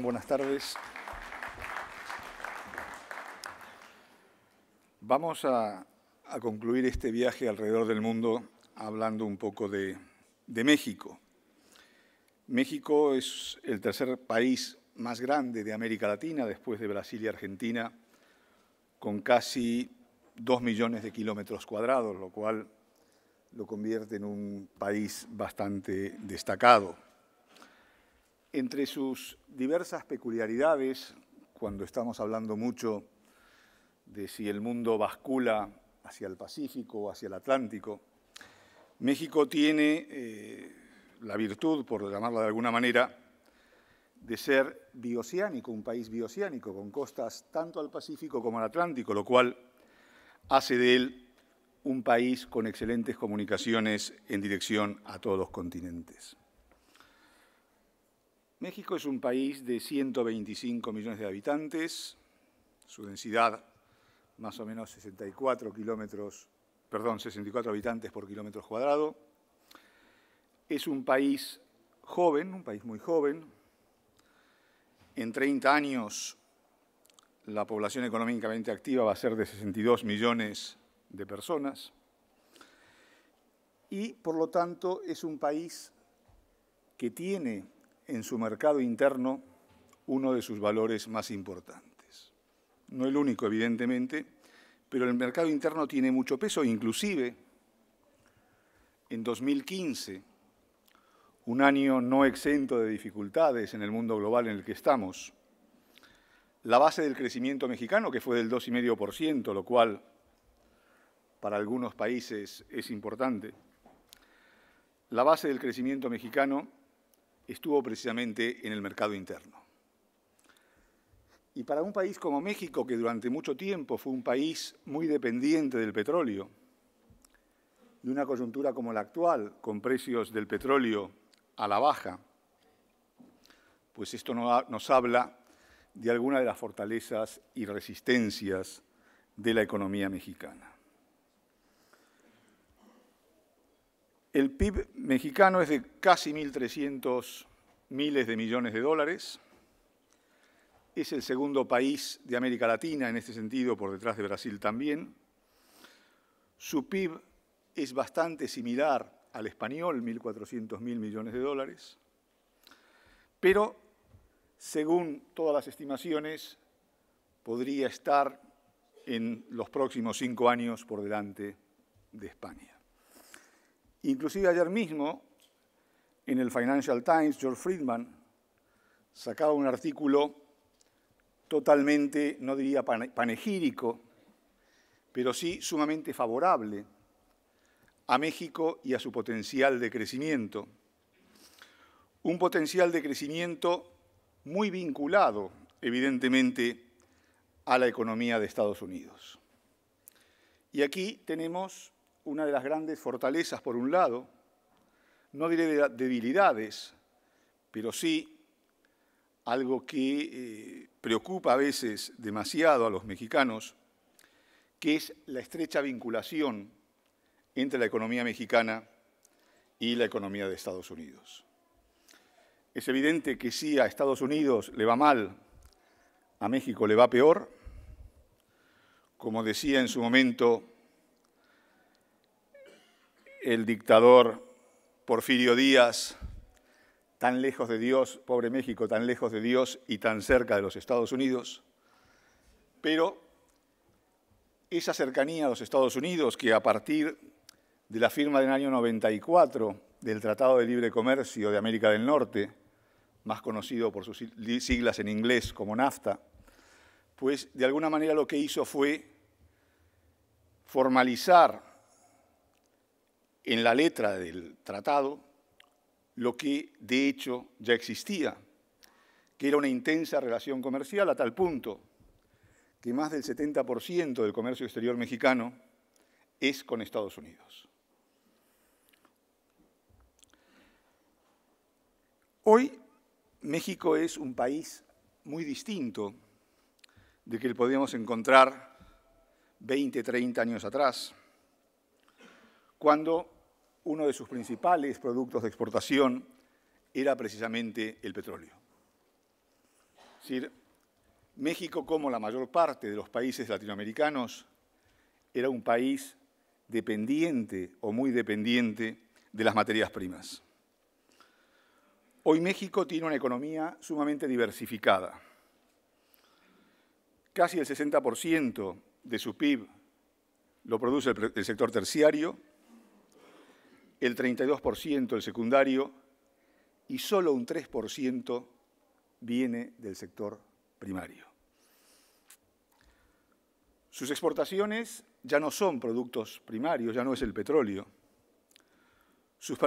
buenas tardes. Vamos a, concluir este viaje alrededor del mundo hablando un poco de, México. México es el tercer país más grande de América Latina, después de Brasil y Argentina, con casi dos millones de kilómetros cuadrados, lo cual lo convierte en un país bastante destacado. Entre sus diversas peculiaridades, cuando estamos hablando mucho de si el mundo bascula hacia el Pacífico o hacia el Atlántico, México tiene eh, la virtud, por llamarla de alguna manera, de ser bioceánico, un país bioceánico, con costas tanto al Pacífico como al Atlántico, lo cual hace de él un país con excelentes comunicaciones en dirección a todos los continentes. México es un país de 125 millones de habitantes, su densidad más o menos 64 kilómetros, perdón, 64 habitantes por kilómetro cuadrado. Es un país joven, un país muy joven. En 30 años la población económicamente activa va a ser de 62 millones de personas. Y por lo tanto es un país que tiene en su mercado interno uno de sus valores más importantes. No el único, evidentemente, pero el mercado interno tiene mucho peso, inclusive en 2015, un año no exento de dificultades en el mundo global en el que estamos. La base del crecimiento mexicano, que fue del 2,5%, lo cual para algunos países es importante, la base del crecimiento mexicano estuvo precisamente en el mercado interno. Y para un país como México, que durante mucho tiempo fue un país muy dependiente del petróleo, de una coyuntura como la actual, con precios del petróleo a la baja, pues esto nos habla de alguna de las fortalezas y resistencias de la economía mexicana. El PIB mexicano es de casi 1.300 miles de millones de dólares. Es el segundo país de América Latina en este sentido, por detrás de Brasil también. Su PIB es bastante similar al español, 1.400 mil millones de dólares. Pero, según todas las estimaciones, podría estar en los próximos cinco años por delante de España. Inclusive ayer mismo, en el Financial Times, George Friedman sacaba un artículo totalmente, no diría panegírico, pero sí sumamente favorable a México y a su potencial de crecimiento. Un potencial de crecimiento muy vinculado, evidentemente, a la economía de Estados Unidos. Y aquí tenemos una de las grandes fortalezas, por un lado, no diré debilidades, pero sí algo que eh, preocupa a veces demasiado a los mexicanos, que es la estrecha vinculación entre la economía mexicana y la economía de Estados Unidos. Es evidente que si a Estados Unidos le va mal, a México le va peor. Como decía en su momento el dictador Porfirio Díaz, tan lejos de Dios, pobre México, tan lejos de Dios y tan cerca de los Estados Unidos, pero esa cercanía a los Estados Unidos que a partir de la firma del año 94 del Tratado de Libre Comercio de América del Norte, más conocido por sus siglas en inglés como NAFTA, pues de alguna manera lo que hizo fue formalizar en la letra del tratado lo que de hecho ya existía, que era una intensa relación comercial a tal punto que más del 70% del comercio exterior mexicano es con Estados Unidos. Hoy México es un país muy distinto de que podíamos encontrar 20, 30 años atrás cuando uno de sus principales productos de exportación era precisamente el petróleo. Es decir, México, como la mayor parte de los países latinoamericanos, era un país dependiente o muy dependiente de las materias primas. Hoy México tiene una economía sumamente diversificada. Casi el 60% de su PIB lo produce el sector terciario, el 32% el secundario y solo un 3% viene del sector primario. Sus exportaciones ya no son productos primarios, ya no es el petróleo. Sus,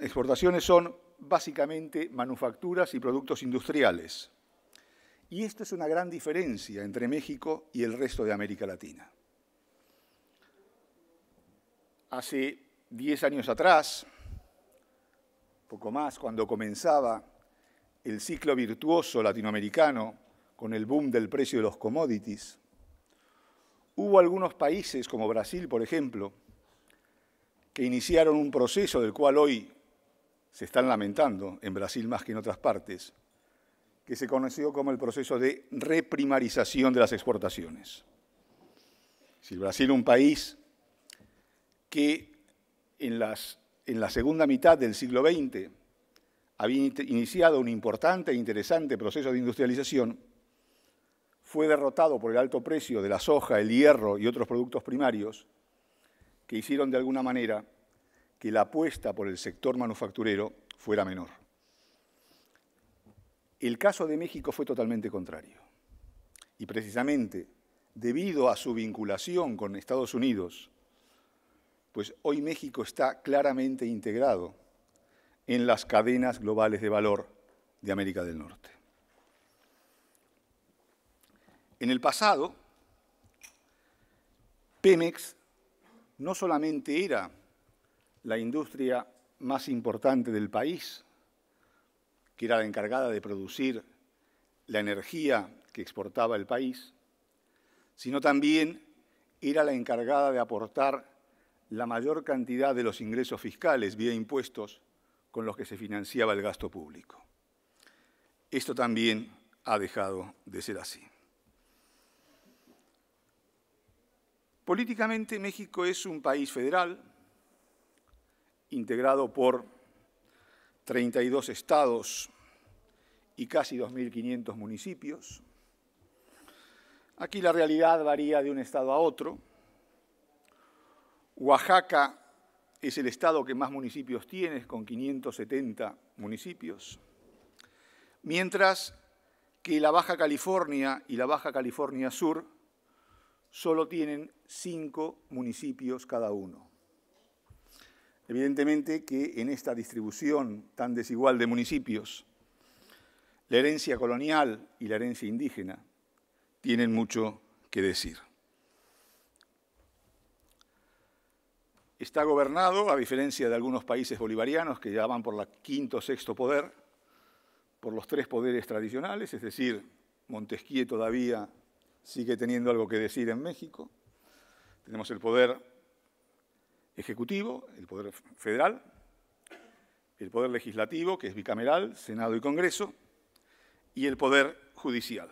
exportaciones son básicamente manufacturas y productos industriales. Y esto es una gran diferencia entre México y el resto de América Latina. Hace Diez años atrás, poco más, cuando comenzaba el ciclo virtuoso latinoamericano con el boom del precio de los commodities, hubo algunos países, como Brasil, por ejemplo, que iniciaron un proceso del cual hoy se están lamentando, en Brasil más que en otras partes, que se conoció como el proceso de reprimarización de las exportaciones. Si Brasil, un país que en, la segunda mitad del siglo XX había iniciado un importante e interesante proceso de industrialización, fue derrotado por el alto precio de la soja, el hierro y otros productos primarios que hicieron de alguna manera que la apuesta por el sector manufacturero fuera menor. El caso de México fue totalmente contrario. Y precisamente debido a su vinculación con Estados Unidos pues hoy México está claramente integrado en las cadenas globales de valor de América del Norte. En el pasado, Pemex no solamente era la industria más importante del país, que era la encargada de producir la energía que exportaba el país, sino también era la encargada de aportar la mayor cantidad de los ingresos fiscales vía impuestos con los que se financiaba el gasto público. Esto también ha dejado de ser así. Políticamente México es un país federal integrado por 32 estados y casi 2.500 municipios. Aquí la realidad varía de un estado a otro Oaxaca es el estado que más municipios tiene, con 570 municipios. Mientras que la Baja California y la Baja California Sur solo tienen cinco municipios cada uno. Evidentemente que en esta distribución tan desigual de municipios, la herencia colonial y la herencia indígena tienen mucho que decir. Está gobernado, a diferencia de algunos países bolivarianos que ya van por la quinto o sexto poder, por los tres poderes tradicionales, es decir, Montesquieu todavía sigue teniendo algo que decir en México. Tenemos el poder ejecutivo, el poder federal, el poder legislativo, que es bicameral, Senado y Congreso, y el poder judicial.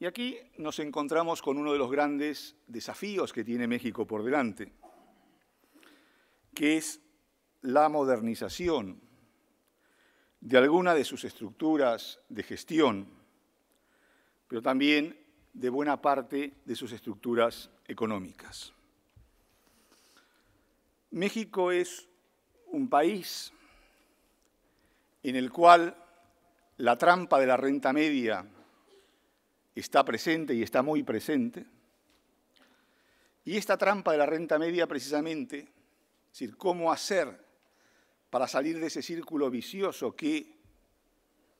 Y aquí nos encontramos con uno de los grandes desafíos que tiene México por delante, que es la modernización de alguna de sus estructuras de gestión, pero también de buena parte de sus estructuras económicas. México es un país en el cual la trampa de la renta media está presente y está muy presente. Y esta trampa de la renta media precisamente, es decir, cómo hacer para salir de ese círculo vicioso que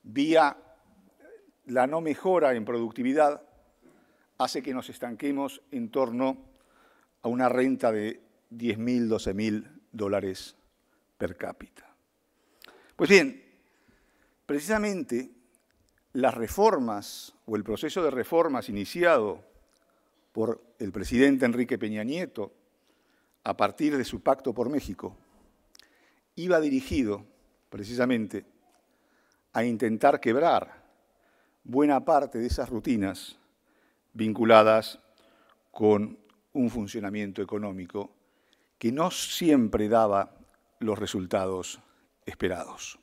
vía la no mejora en productividad hace que nos estanquemos en torno a una renta de 10.000, 12.000 dólares per cápita. Pues bien, precisamente las reformas o el proceso de reformas iniciado por el presidente Enrique Peña Nieto a partir de su pacto por México iba dirigido precisamente a intentar quebrar buena parte de esas rutinas vinculadas con un funcionamiento económico que no siempre daba los resultados esperados.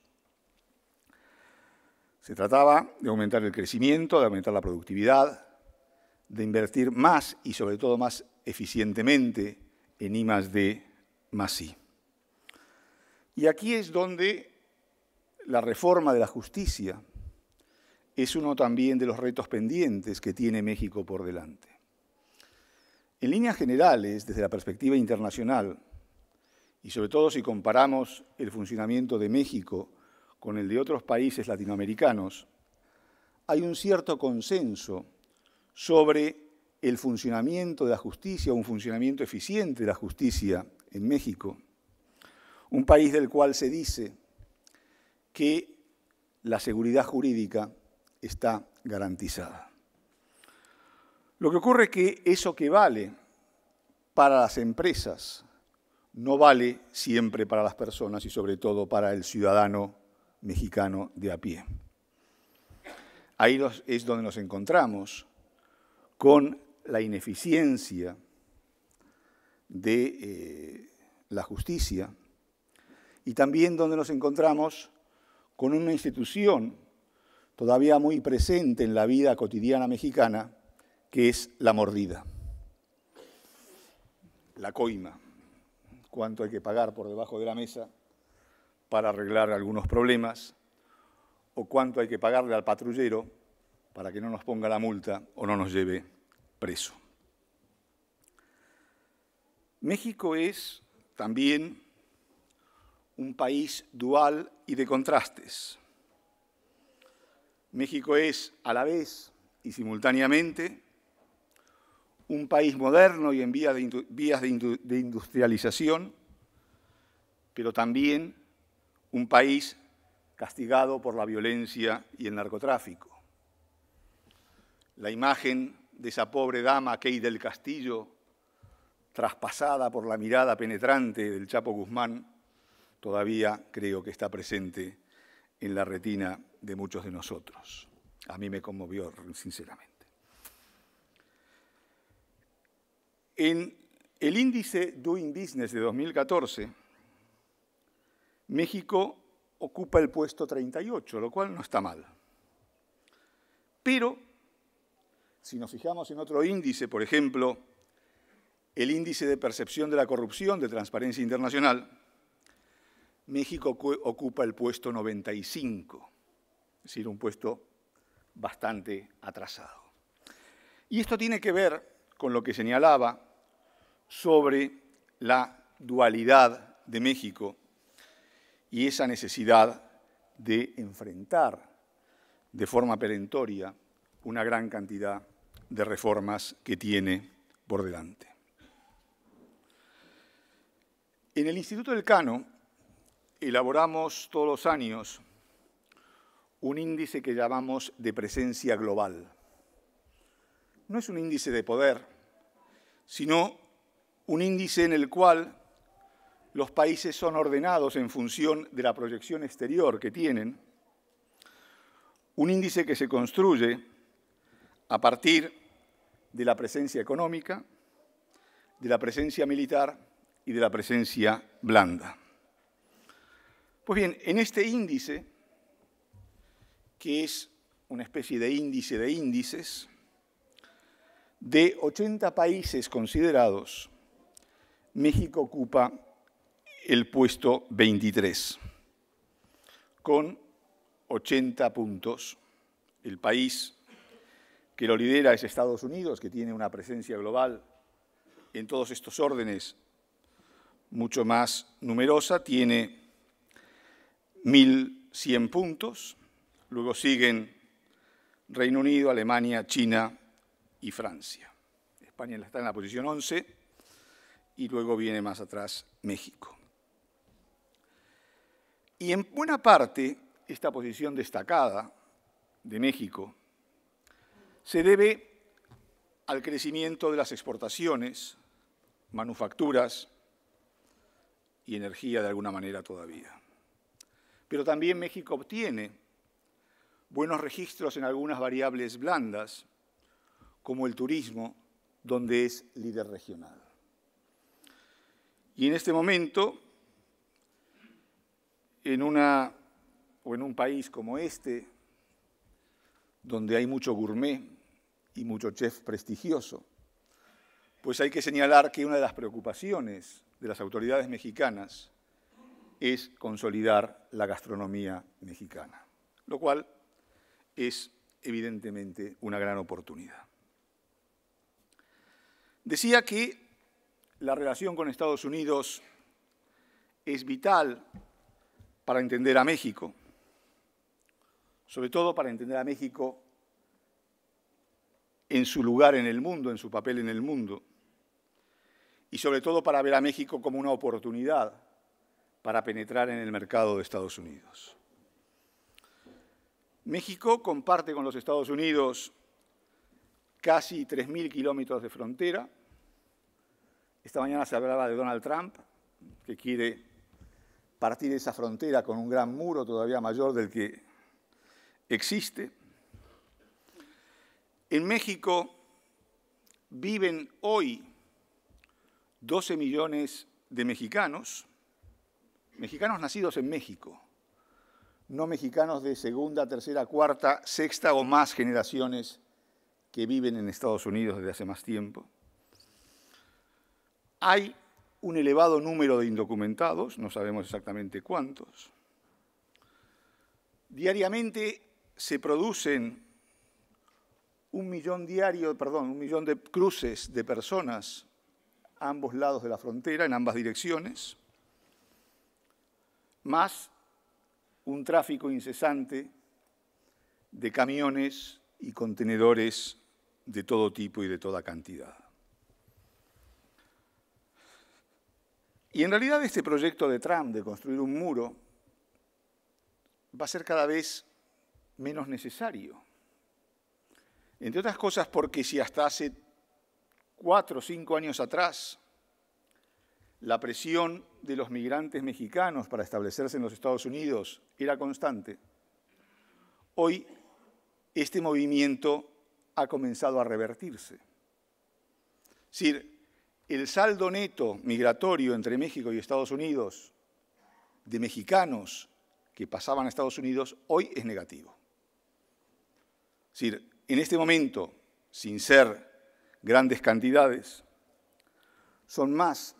Se trataba de aumentar el crecimiento, de aumentar la productividad, de invertir más y sobre todo más eficientemente en I más D más Y aquí es donde la reforma de la justicia es uno también de los retos pendientes que tiene México por delante. En líneas generales, desde la perspectiva internacional, y sobre todo si comparamos el funcionamiento de México con el de otros países latinoamericanos, hay un cierto consenso sobre el funcionamiento de la justicia, un funcionamiento eficiente de la justicia en México, un país del cual se dice que la seguridad jurídica está garantizada. Lo que ocurre es que eso que vale para las empresas no vale siempre para las personas y sobre todo para el ciudadano mexicano de a pie. Ahí es donde nos encontramos con la ineficiencia de eh, la justicia y también donde nos encontramos con una institución todavía muy presente en la vida cotidiana mexicana, que es la mordida, la coima, cuánto hay que pagar por debajo de la mesa para arreglar algunos problemas, o cuánto hay que pagarle al patrullero para que no nos ponga la multa o no nos lleve preso. México es también un país dual y de contrastes. México es a la vez y simultáneamente un país moderno y en vías de, industrialización, pero también un país castigado por la violencia y el narcotráfico. La imagen de esa pobre dama, Key del Castillo, traspasada por la mirada penetrante del Chapo Guzmán, todavía creo que está presente en la retina de muchos de nosotros. A mí me conmovió, sinceramente. En el índice Doing Business de 2014, México ocupa el puesto 38, lo cual no está mal. Pero, si nos fijamos en otro índice, por ejemplo, el índice de percepción de la corrupción de Transparencia Internacional, México ocupa el puesto 95, es decir, un puesto bastante atrasado. Y esto tiene que ver con lo que señalaba sobre la dualidad de México y esa necesidad de enfrentar de forma perentoria una gran cantidad de reformas que tiene por delante. En el Instituto del Cano elaboramos todos los años un índice que llamamos de presencia global. No es un índice de poder, sino un índice en el cual los países son ordenados en función de la proyección exterior que tienen, un índice que se construye a partir de la presencia económica, de la presencia militar y de la presencia blanda. Pues bien, en este índice, que es una especie de índice de índices, de 80 países considerados, México ocupa el puesto 23, con 80 puntos. El país que lo lidera es Estados Unidos, que tiene una presencia global en todos estos órdenes mucho más numerosa, tiene 1.100 puntos, luego siguen Reino Unido, Alemania, China y Francia. España está en la posición 11 y luego viene más atrás México. Y en buena parte, esta posición destacada de México se debe al crecimiento de las exportaciones, manufacturas y energía de alguna manera todavía. Pero también México obtiene buenos registros en algunas variables blandas, como el turismo, donde es líder regional. Y en este momento en una o en un país como este, donde hay mucho gourmet y mucho chef prestigioso, pues hay que señalar que una de las preocupaciones de las autoridades mexicanas es consolidar la gastronomía mexicana, lo cual es evidentemente una gran oportunidad. Decía que la relación con Estados Unidos es vital para entender a México, sobre todo para entender a México en su lugar en el mundo, en su papel en el mundo, y sobre todo para ver a México como una oportunidad para penetrar en el mercado de Estados Unidos. México comparte con los Estados Unidos casi 3.000 kilómetros de frontera. Esta mañana se hablaba de Donald Trump, que quiere partir esa frontera con un gran muro todavía mayor del que existe. En México viven hoy 12 millones de mexicanos, mexicanos nacidos en México, no mexicanos de segunda, tercera, cuarta, sexta o más generaciones que viven en Estados Unidos desde hace más tiempo. Hay un elevado número de indocumentados, no sabemos exactamente cuántos. Diariamente se producen un millón diario, perdón, millón de cruces de personas a ambos lados de la frontera, en ambas direcciones, más un tráfico incesante de camiones y contenedores de todo tipo y de toda cantidad. Y en realidad este proyecto de Trump de construir un muro va a ser cada vez menos necesario. Entre otras cosas porque si hasta hace cuatro o cinco años atrás la presión de los migrantes mexicanos para establecerse en los Estados Unidos era constante, hoy este movimiento ha comenzado a revertirse el saldo neto migratorio entre México y Estados Unidos de mexicanos que pasaban a Estados Unidos hoy es negativo. Es decir, en este momento, sin ser grandes cantidades, son más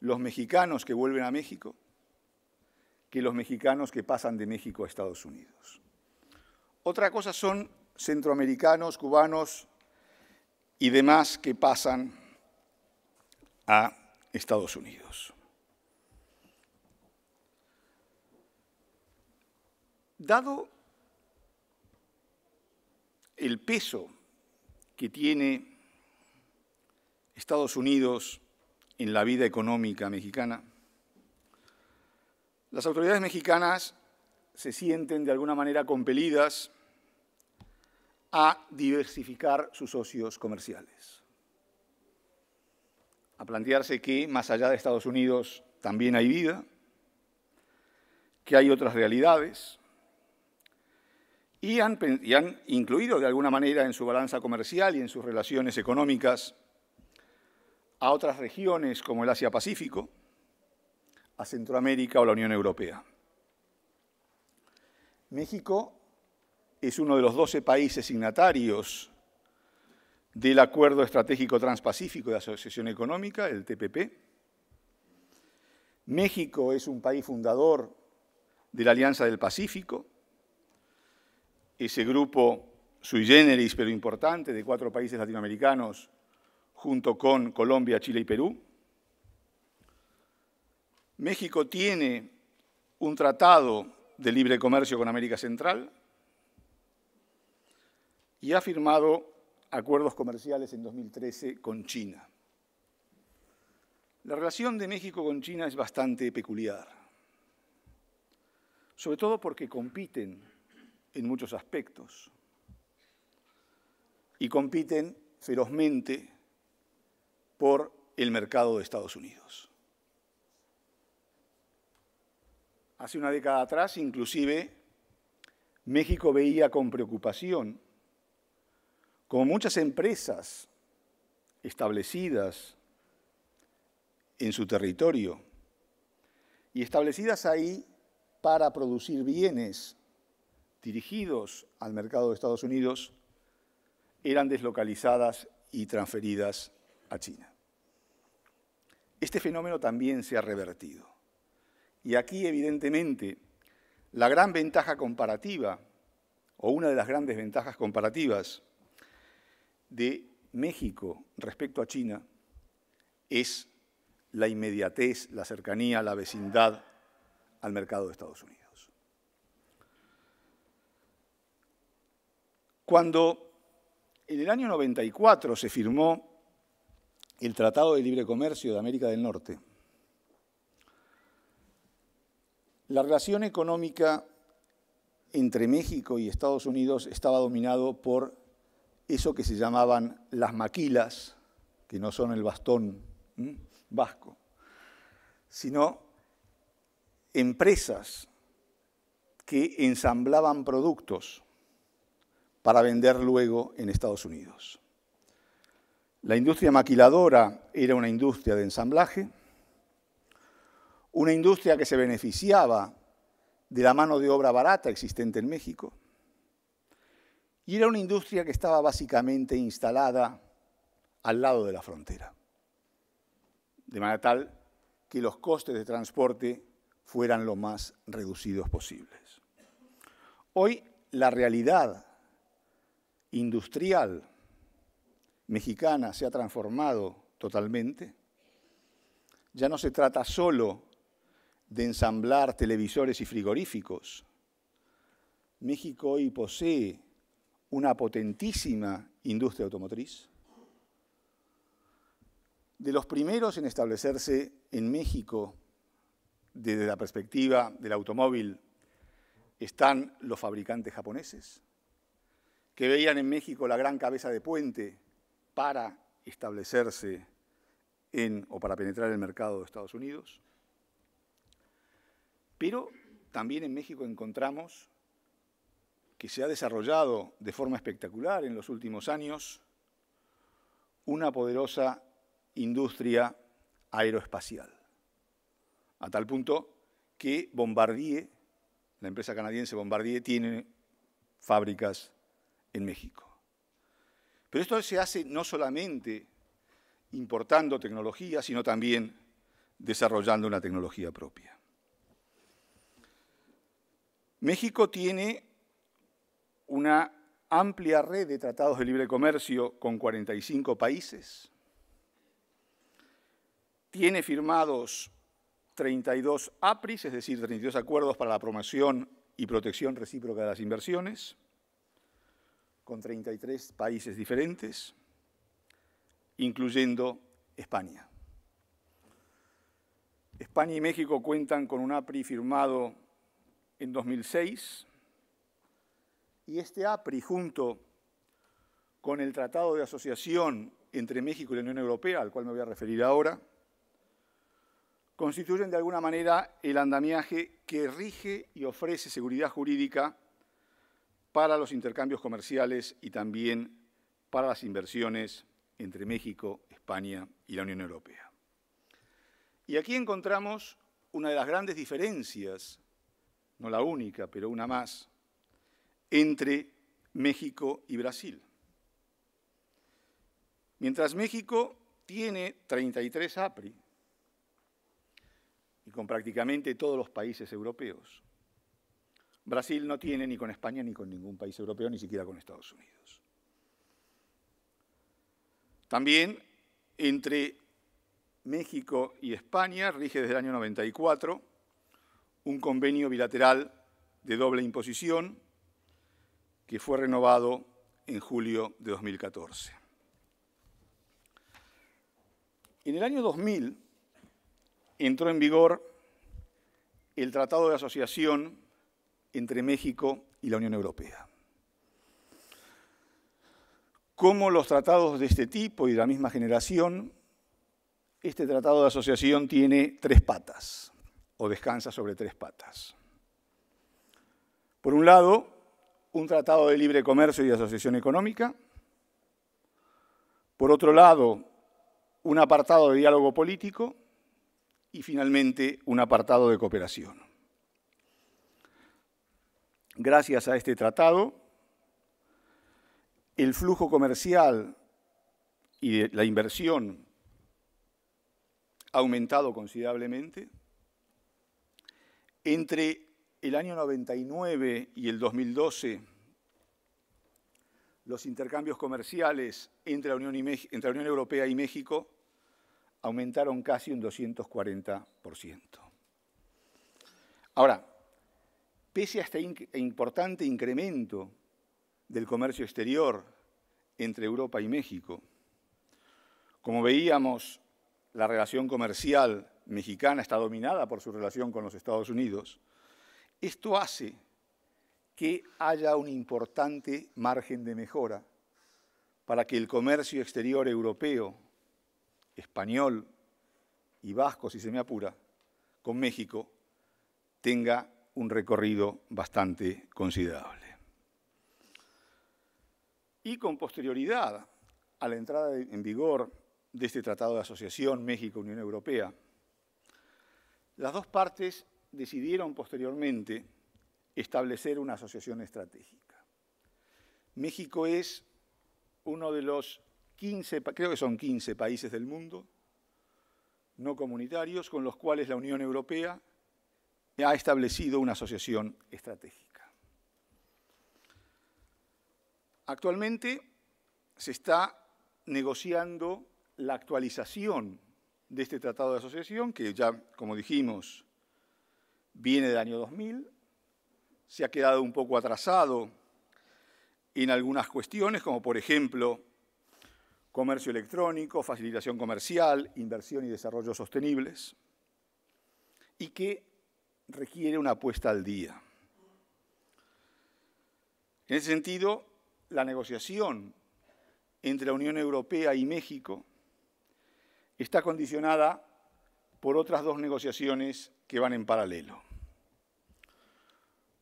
los mexicanos que vuelven a México que los mexicanos que pasan de México a Estados Unidos. Otra cosa son centroamericanos, cubanos y demás que pasan a Estados Unidos. Dado el peso que tiene Estados Unidos en la vida económica mexicana, las autoridades mexicanas se sienten de alguna manera compelidas a diversificar sus socios comerciales a plantearse que más allá de Estados Unidos también hay vida, que hay otras realidades, y han, incluido de alguna manera en su balanza comercial y en sus relaciones económicas a otras regiones como el Asia-Pacífico, a Centroamérica o la Unión Europea. México es uno de los 12 países signatarios del Acuerdo Estratégico Transpacífico de Asociación Económica, el TPP. México es un país fundador de la Alianza del Pacífico, ese grupo sui generis pero importante de cuatro países latinoamericanos junto con Colombia, Chile y Perú. México tiene un tratado de libre comercio con América Central y ha firmado acuerdos comerciales en 2013 con China. La relación de México con China es bastante peculiar, sobre todo porque compiten en muchos aspectos y compiten ferozmente por el mercado de Estados Unidos. Hace una década atrás, inclusive, México veía con preocupación como muchas empresas establecidas en su territorio y establecidas ahí para producir bienes dirigidos al mercado de Estados Unidos, eran deslocalizadas y transferidas a China. Este fenómeno también se ha revertido. Y aquí, evidentemente, la gran ventaja comparativa, o una de las grandes ventajas comparativas de México respecto a China es la inmediatez, la cercanía, la vecindad al mercado de Estados Unidos. Cuando en el año 94 se firmó el Tratado de Libre Comercio de América del Norte, la relación económica entre México y Estados Unidos estaba dominado por eso que se llamaban las maquilas, que no son el bastón vasco, sino empresas que ensamblaban productos para vender luego en Estados Unidos. La industria maquiladora era una industria de ensamblaje, una industria que se beneficiaba de la mano de obra barata existente en México, y era una industria que estaba básicamente instalada al lado de la frontera, de manera tal que los costes de transporte fueran lo más reducidos posibles. Hoy la realidad industrial mexicana se ha transformado totalmente. Ya no se trata solo de ensamblar televisores y frigoríficos. México hoy posee una potentísima industria automotriz, de los primeros en establecerse en México desde la perspectiva del automóvil están los fabricantes japoneses, que veían en México la gran cabeza de puente para establecerse en o para penetrar el mercado de Estados Unidos. Pero también en México encontramos que se ha desarrollado de forma espectacular en los últimos años una poderosa industria aeroespacial, a tal punto que Bombardier, la empresa canadiense Bombardier, tiene fábricas en México. Pero esto se hace no solamente importando tecnología, sino también desarrollando una tecnología propia. México tiene una amplia red de tratados de libre comercio con 45 países, tiene firmados 32 APRIS, es decir, 32 acuerdos para la promoción y protección recíproca de las inversiones, con 33 países diferentes, incluyendo España. España y México cuentan con un APRI firmado en 2006 y este APRI, junto con el Tratado de Asociación entre México y la Unión Europea, al cual me voy a referir ahora, constituyen de alguna manera el andamiaje que rige y ofrece seguridad jurídica para los intercambios comerciales y también para las inversiones entre México, España y la Unión Europea. Y aquí encontramos una de las grandes diferencias, no la única, pero una más, entre México y Brasil. Mientras México tiene 33 APRI, y con prácticamente todos los países europeos. Brasil no tiene ni con España ni con ningún país europeo, ni siquiera con Estados Unidos. También entre México y España rige desde el año 94 un convenio bilateral de doble imposición que fue renovado en julio de 2014. En el año 2000 entró en vigor el Tratado de Asociación entre México y la Unión Europea. Como los tratados de este tipo y de la misma generación, este tratado de asociación tiene tres patas, o descansa sobre tres patas. Por un lado, un tratado de libre comercio y asociación económica, por otro lado, un apartado de diálogo político y finalmente un apartado de cooperación. Gracias a este tratado, el flujo comercial y la inversión ha aumentado considerablemente entre el año 99 y el 2012, los intercambios comerciales entre la Unión, Europea y México aumentaron casi un 240%. Ahora, pese a este importante incremento del comercio exterior entre Europa y México, como veíamos, la relación comercial mexicana está dominada por su relación con los Estados Unidos, esto hace que haya un importante margen de mejora para que el comercio exterior europeo, español y vasco, si se me apura, con México, tenga un recorrido bastante considerable. Y con posterioridad a la entrada en vigor de este Tratado de Asociación México-Unión Europea, las dos partes decidieron posteriormente establecer una asociación estratégica. México es uno de los 15, creo que son 15 países del mundo no comunitarios con los cuales la Unión Europea ha establecido una asociación estratégica. Actualmente se está negociando la actualización de este tratado de asociación, que ya, como dijimos, viene del año 2000, se ha quedado un poco atrasado en algunas cuestiones, como por ejemplo comercio electrónico, facilitación comercial, inversión y desarrollo sostenibles, y que requiere una apuesta al día. En ese sentido, la negociación entre la Unión Europea y México está condicionada por otras dos negociaciones que van en paralelo.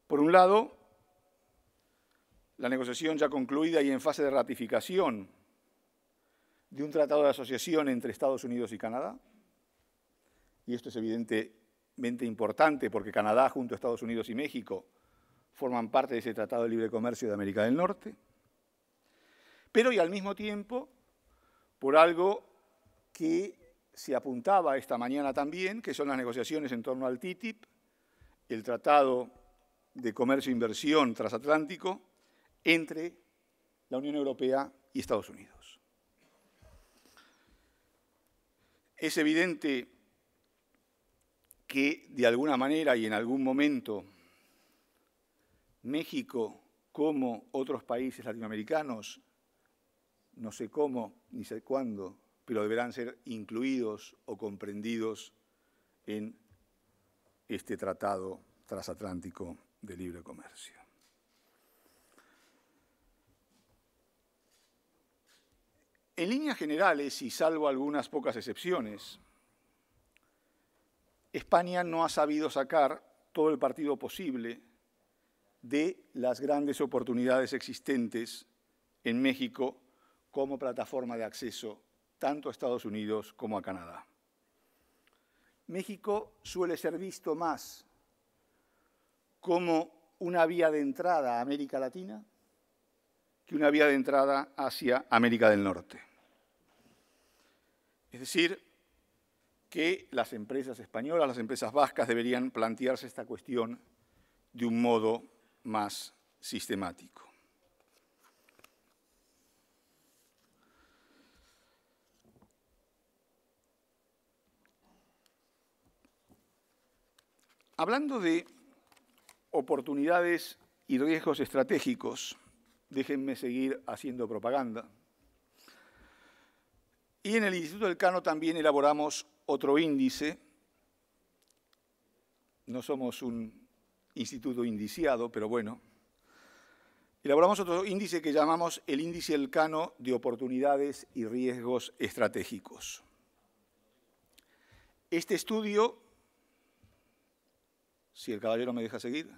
Por un lado, la negociación ya concluida y en fase de ratificación de un tratado de asociación entre Estados Unidos y Canadá. Y esto es evidentemente importante porque Canadá junto a Estados Unidos y México forman parte de ese Tratado de Libre Comercio de América del Norte. Pero y al mismo tiempo, por algo que se apuntaba esta mañana también, que son las negociaciones en torno al TTIP, el Tratado de Comercio e Inversión Transatlántico entre la Unión Europea y Estados Unidos. Es evidente que de alguna manera y en algún momento México, como otros países latinoamericanos, no sé cómo ni sé cuándo, pero deberán ser incluidos o comprendidos en este tratado transatlántico de libre comercio. En líneas generales, y salvo algunas pocas excepciones, España no ha sabido sacar todo el partido posible de las grandes oportunidades existentes en México como plataforma de acceso tanto a Estados Unidos como a Canadá. México suele ser visto más como una vía de entrada a América Latina que una vía de entrada hacia América del Norte. Es decir, que las empresas españolas, las empresas vascas deberían plantearse esta cuestión de un modo más sistemático. Hablando de oportunidades y riesgos estratégicos. Déjenme seguir haciendo propaganda. Y en el Instituto del también elaboramos otro índice. No somos un instituto indiciado, pero bueno. Elaboramos otro índice que llamamos el índice Elcano de oportunidades y riesgos estratégicos. Este estudio, si el caballero me deja seguir.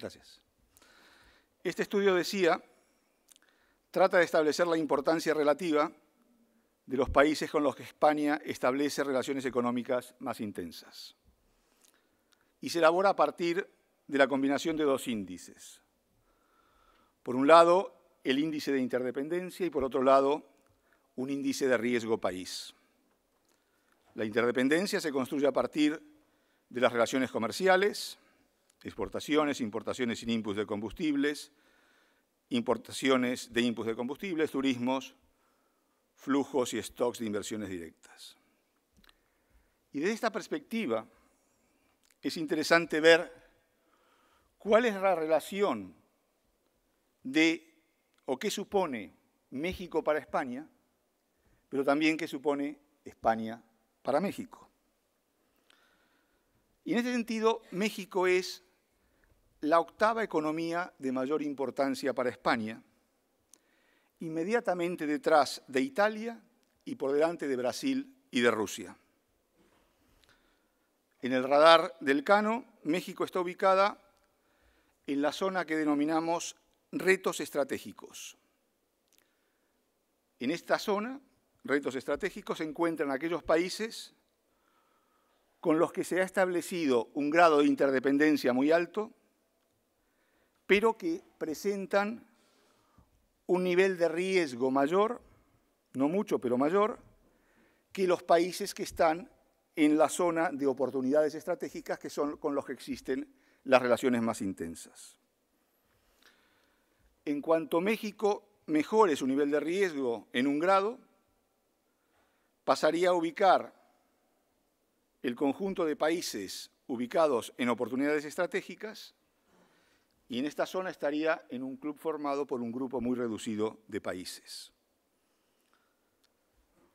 Gracias. Este estudio decía, trata de establecer la importancia relativa de los países con los que España establece relaciones económicas más intensas. Y se elabora a partir de la combinación de dos índices. Por un lado, el índice de interdependencia y por otro lado, un índice de riesgo país. La interdependencia se construye a partir de las relaciones comerciales, exportaciones, importaciones sin inputs de combustibles, importaciones de inputs de combustibles, turismos, flujos y stocks de inversiones directas. Y desde esta perspectiva es interesante ver cuál es la relación de o qué supone México para España, pero también qué supone España para México. Y en este sentido, México es la octava economía de mayor importancia para España, inmediatamente detrás de Italia y por delante de Brasil y de Rusia. En el radar del Cano, México está ubicada en la zona que denominamos retos estratégicos. En esta zona, retos estratégicos, se encuentran aquellos países con los que se ha establecido un grado de interdependencia muy alto, pero que presentan un nivel de riesgo mayor, no mucho, pero mayor, que los países que están en la zona de oportunidades estratégicas que son con los que existen las relaciones más intensas. En cuanto México mejore su nivel de riesgo en un grado, pasaría a ubicar el conjunto de países ubicados en oportunidades estratégicas y en esta zona estaría en un club formado por un grupo muy reducido de países.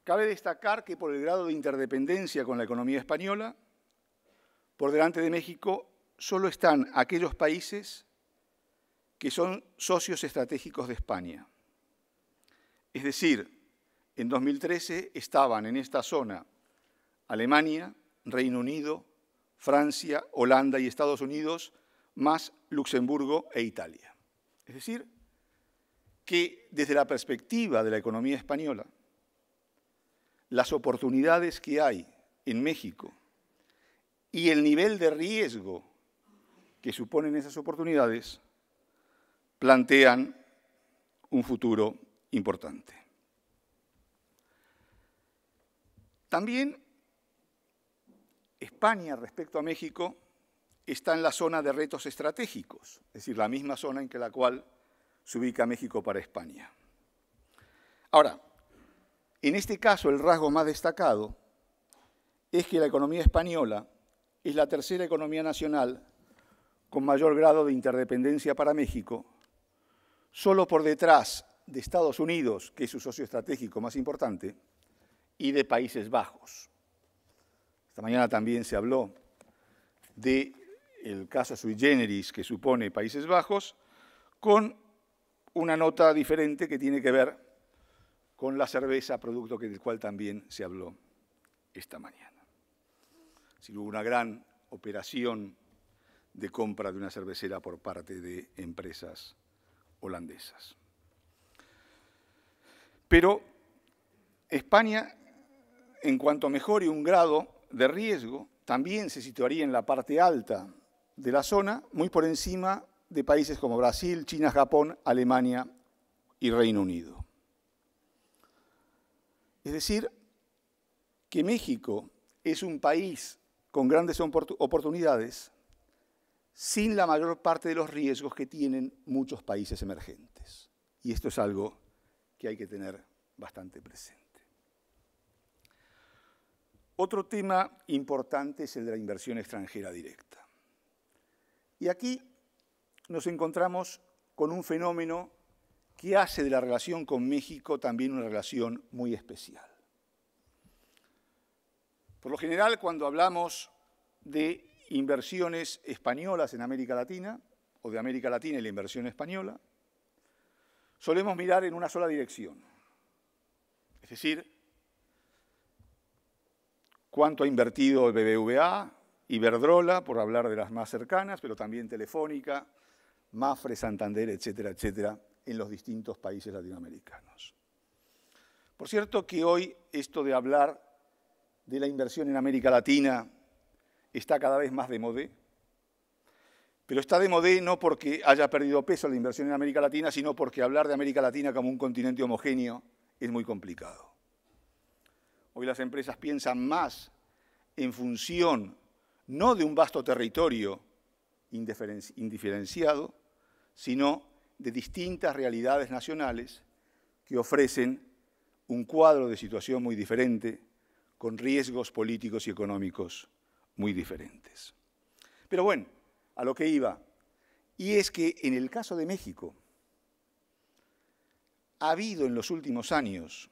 Cabe destacar que por el grado de interdependencia con la economía española, por delante de México solo están aquellos países que son socios estratégicos de España. Es decir, en 2013 estaban en esta zona Alemania, Reino Unido, Francia, Holanda y Estados Unidos, más Luxemburgo e Italia. Es decir, que desde la perspectiva de la economía española, las oportunidades que hay en México y el nivel de riesgo que suponen esas oportunidades plantean un futuro importante. También España respecto a México está en la zona de retos estratégicos, es decir, la misma zona en que la cual se ubica México para España. Ahora, en este caso el rasgo más destacado es que la economía española es la tercera economía nacional con mayor grado de interdependencia para México, solo por detrás de Estados Unidos, que es su socio estratégico más importante, y de Países Bajos. Esta mañana también se habló de el caso sui generis que supone Países Bajos, con una nota diferente que tiene que ver con la cerveza, producto del cual también se habló esta mañana. Si hubo una gran operación de compra de una cervecera por parte de empresas holandesas. Pero España, en cuanto mejore un grado de riesgo, también se situaría en la parte alta de la zona, muy por encima de países como Brasil, China, Japón, Alemania y Reino Unido. Es decir, que México es un país con grandes oportunidades sin la mayor parte de los riesgos que tienen muchos países emergentes. Y esto es algo que hay que tener bastante presente. Otro tema importante es el de la inversión extranjera directa. Y aquí nos encontramos con un fenómeno que hace de la relación con México también una relación muy especial. Por lo general, cuando hablamos de inversiones españolas en América Latina, o de América Latina y la inversión española, solemos mirar en una sola dirección. Es decir, cuánto ha invertido el BBVA, Iberdrola, por hablar de las más cercanas, pero también Telefónica, Mafre, Santander, etcétera, etcétera, en los distintos países latinoamericanos. Por cierto que hoy esto de hablar de la inversión en América Latina está cada vez más de moda, pero está de moda no porque haya perdido peso la inversión en América Latina, sino porque hablar de América Latina como un continente homogéneo es muy complicado. Hoy las empresas piensan más en función no de un vasto territorio indiferenciado, sino de distintas realidades nacionales que ofrecen un cuadro de situación muy diferente, con riesgos políticos y económicos muy diferentes. Pero bueno, a lo que iba, y es que en el caso de México, ha habido en los últimos años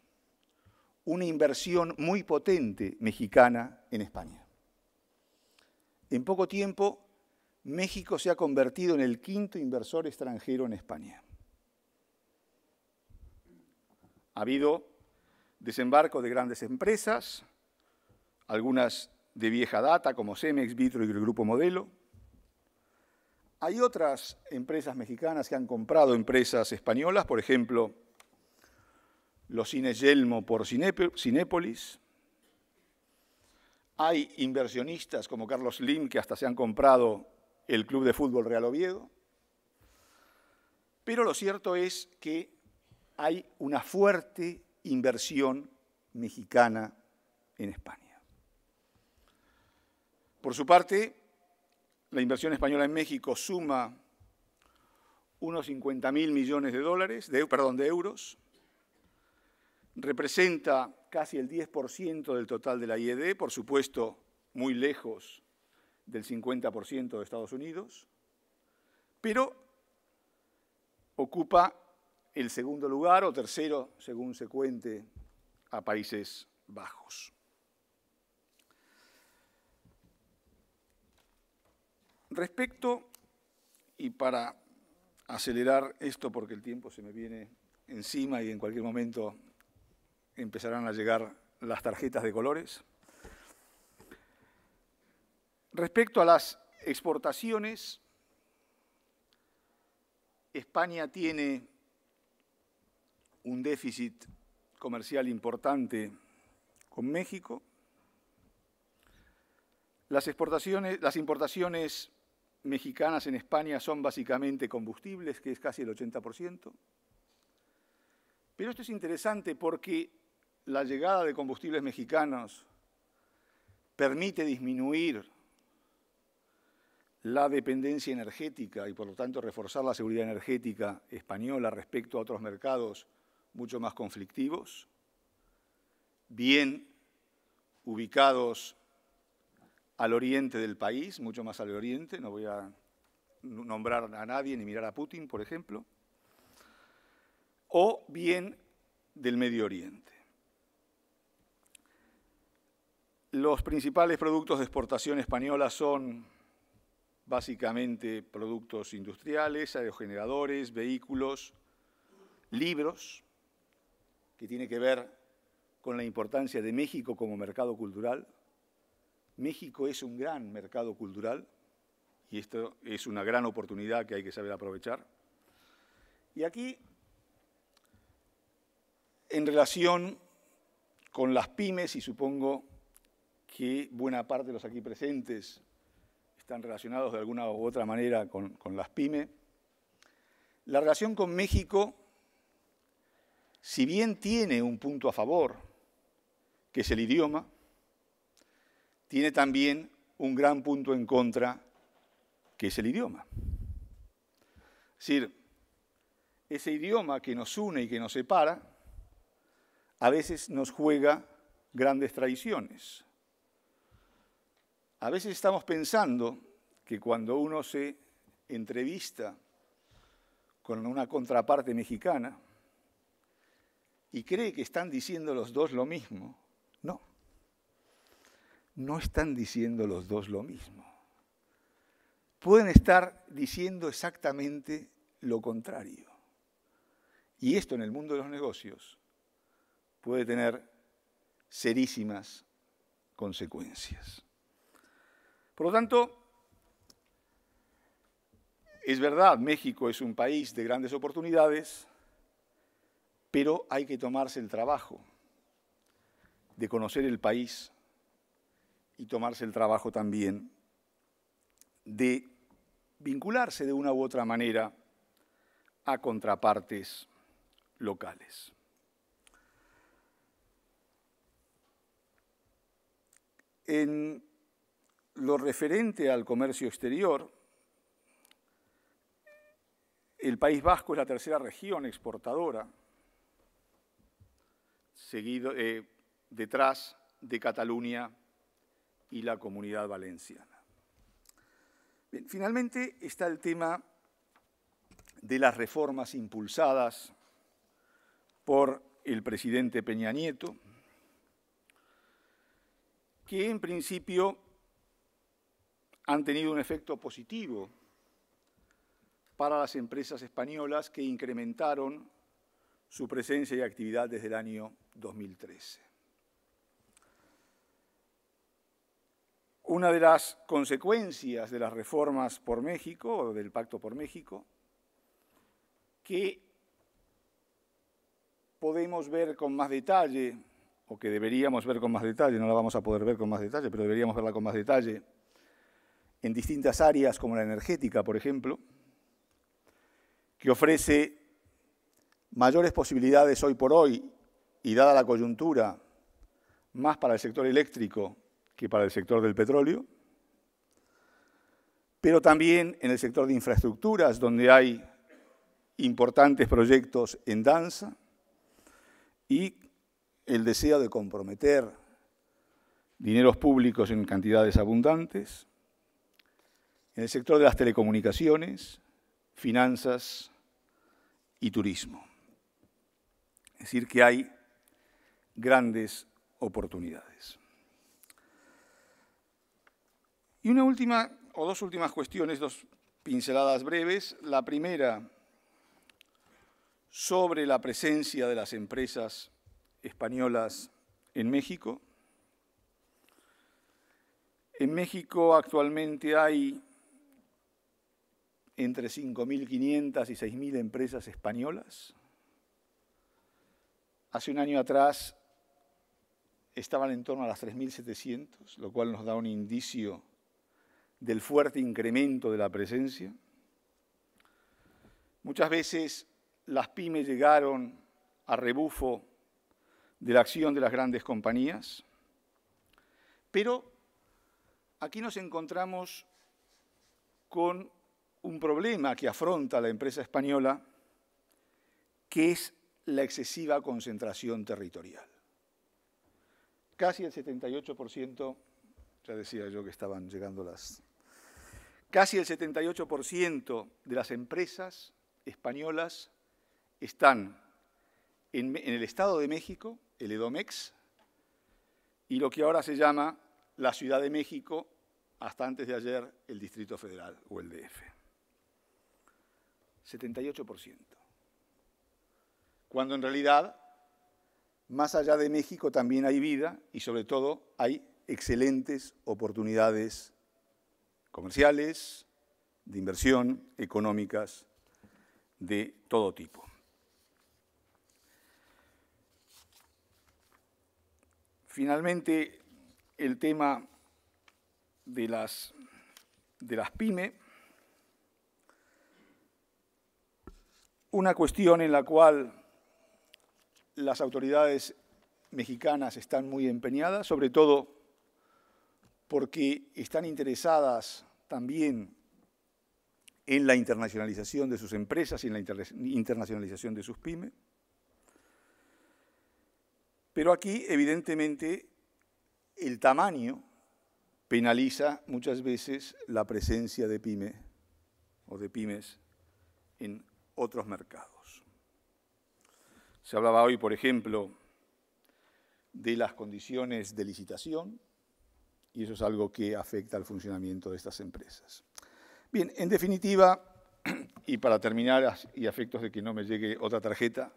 una inversión muy potente mexicana en España. En poco tiempo, México se ha convertido en el quinto inversor extranjero en España. Ha habido desembarco de grandes empresas, algunas de vieja data como Cemex, Vitro y el Grupo Modelo. Hay otras empresas mexicanas que han comprado empresas españolas, por ejemplo, los cines Yelmo por Cinépolis, hay inversionistas como Carlos Lim que hasta se han comprado el club de fútbol Real Oviedo. Pero lo cierto es que hay una fuerte inversión mexicana en España. Por su parte, la inversión española en México suma unos 50 mil millones de dólares, de, perdón, de euros, representa casi el 10% del total de la IED, por supuesto muy lejos del 50% de Estados Unidos, pero ocupa el segundo lugar o tercero, según se cuente, a Países Bajos. Respecto, y para acelerar esto porque el tiempo se me viene encima y en cualquier momento empezarán a llegar las tarjetas de colores. Respecto a las exportaciones, España tiene un déficit comercial importante con México. Las, exportaciones, las importaciones mexicanas en España son básicamente combustibles, que es casi el 80%. Pero esto es interesante porque la llegada de combustibles mexicanos permite disminuir la dependencia energética y por lo tanto reforzar la seguridad energética española respecto a otros mercados mucho más conflictivos, bien ubicados al oriente del país, mucho más al oriente, no voy a nombrar a nadie ni mirar a Putin, por ejemplo, o bien del Medio Oriente. Los principales productos de exportación española son básicamente productos industriales, aerogeneradores, vehículos, libros, que tiene que ver con la importancia de México como mercado cultural. México es un gran mercado cultural y esto es una gran oportunidad que hay que saber aprovechar. Y aquí, en relación con las pymes y supongo que buena parte de los aquí presentes están relacionados de alguna u otra manera con, las pymes. La relación con México, si bien tiene un punto a favor, que es el idioma, tiene también un gran punto en contra, que es el idioma. Es decir, ese idioma que nos une y que nos separa, a veces nos juega grandes traiciones. A veces estamos pensando que cuando uno se entrevista con una contraparte mexicana y cree que están diciendo los dos lo mismo, no, no están diciendo los dos lo mismo. Pueden estar diciendo exactamente lo contrario. Y esto en el mundo de los negocios puede tener serísimas consecuencias. Por lo tanto, es verdad, México es un país de grandes oportunidades, pero hay que tomarse el trabajo de conocer el país y tomarse el trabajo también de vincularse de una u otra manera a contrapartes locales. En lo referente al comercio exterior, el País Vasco es la tercera región exportadora, seguido eh, detrás de Cataluña y la Comunidad Valenciana. finalmente está el tema de las reformas impulsadas por el presidente Peña Nieto, que en principio han tenido un efecto positivo para las empresas españolas que incrementaron su presencia y actividad desde el año 2013. Una de las consecuencias de las reformas por México, o del Pacto por México, que podemos ver con más detalle, o que deberíamos ver con más detalle, no la vamos a poder ver con más detalle, pero deberíamos verla con más detalle, en distintas áreas como la energética, por ejemplo, que ofrece mayores posibilidades hoy por hoy y dada la coyuntura, más para el sector eléctrico que para el sector del petróleo, pero también en el sector de infraestructuras, donde hay importantes proyectos en danza y el deseo de comprometer dineros públicos en cantidades abundantes en el sector de las telecomunicaciones, finanzas y turismo. Es decir, que hay grandes oportunidades. Y una última, o dos últimas cuestiones, dos pinceladas breves. La primera, sobre la presencia de las empresas españolas en México. En México actualmente hay entre 5.500 y 6.000 empresas españolas. Hace un año atrás estaban en torno a las 3.700, lo cual nos da un indicio del fuerte incremento de la presencia. Muchas veces las pymes llegaron a rebufo de la acción de las grandes compañías, pero aquí nos encontramos con un problema que afronta la empresa española, que es la excesiva concentración territorial. Casi el 78%, ya decía yo que estaban llegando las... Casi el 78% de las empresas españolas están en, en, el Estado de México, el EDOMEX, y lo que ahora se llama la Ciudad de México, hasta antes de ayer el Distrito Federal o el DF. 78%. Cuando en realidad, más allá de México también hay vida y sobre todo hay excelentes oportunidades comerciales, de inversión, económicas, de todo tipo. Finalmente, el tema de las, de las pymes una cuestión en la cual las autoridades mexicanas están muy empeñadas, sobre todo porque están interesadas también en la internacionalización de sus empresas y en la internacionalización de sus pymes. Pero aquí, evidentemente, el tamaño penaliza muchas veces la presencia de pyme o de pymes en otros mercados. Se hablaba hoy, por ejemplo, de las condiciones de licitación, y eso es algo que afecta al funcionamiento de estas empresas. Bien, en definitiva, y para terminar, y afectos de que no me llegue otra tarjeta,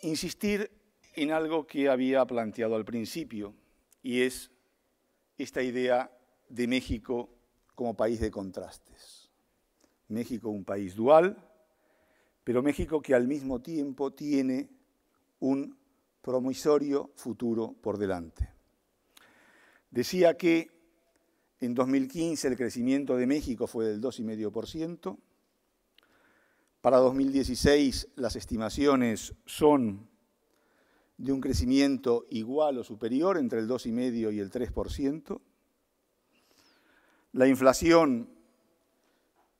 insistir en algo que había planteado al principio, y es esta idea de México como país de contrastes. México un país dual, pero México que al mismo tiempo tiene un promisorio futuro por delante. Decía que en 2015 el crecimiento de México fue del 2,5%, para 2016 las estimaciones son de un crecimiento igual o superior entre el 2,5 y el 3%. La inflación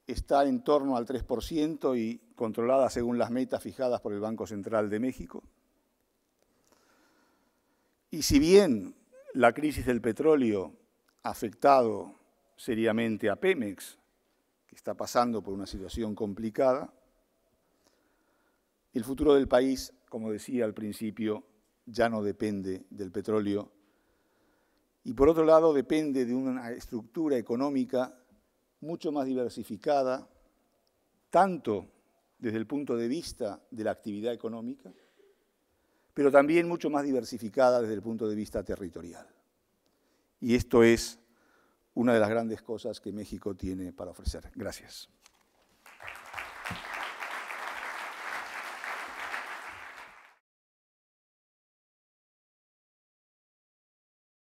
está en torno al 3% y controlada según las metas fijadas por el Banco Central de México. Y si bien la crisis del petróleo ha afectado seriamente a Pemex, que está pasando por una situación complicada, el futuro del país, como decía al principio, ya no depende del petróleo y por otro lado depende de una estructura económica mucho más diversificada, tanto desde el punto de vista de la actividad económica, pero también mucho más diversificada desde el punto de vista territorial. Y esto es una de las grandes cosas que México tiene para ofrecer. Gracias.